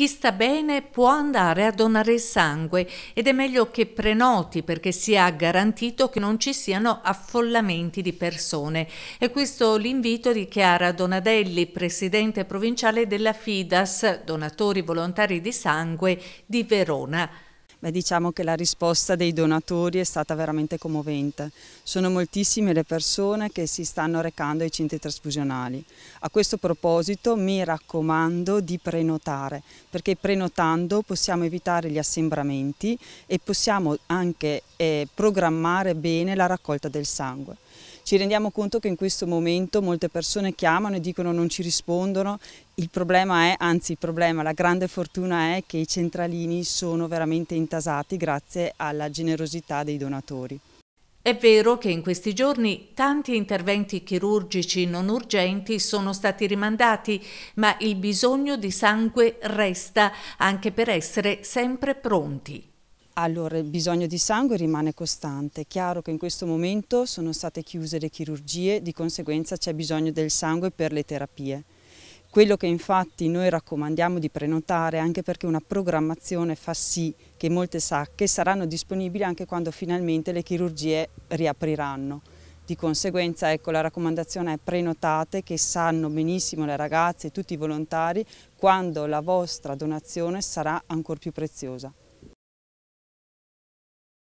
Chi sta bene può andare a donare il sangue ed è meglio che prenoti perché sia garantito che non ci siano affollamenti di persone. E questo l'invito di Chiara Donadelli, presidente provinciale della FIDAS, donatori volontari di sangue di Verona. Beh, diciamo che la risposta dei donatori è stata veramente commovente. Sono moltissime le persone che si stanno recando ai centri trasfusionali. A questo proposito mi raccomando di prenotare, perché prenotando possiamo evitare gli assembramenti e possiamo anche eh, programmare bene la raccolta del sangue. Ci rendiamo conto che in questo momento molte persone chiamano e dicono non ci rispondono, il problema è, anzi il problema, la grande fortuna è che i centralini sono veramente intasati grazie alla generosità dei donatori. È vero che in questi giorni tanti interventi chirurgici non urgenti sono stati rimandati, ma il bisogno di sangue resta anche per essere sempre pronti. Allora, il bisogno di sangue rimane costante. È chiaro che in questo momento sono state chiuse le chirurgie, di conseguenza c'è bisogno del sangue per le terapie. Quello che infatti noi raccomandiamo di prenotare, anche perché una programmazione fa sì che molte sacche saranno disponibili anche quando finalmente le chirurgie riapriranno. Di conseguenza ecco, la raccomandazione è prenotate che sanno benissimo le ragazze e tutti i volontari quando la vostra donazione sarà ancora più preziosa.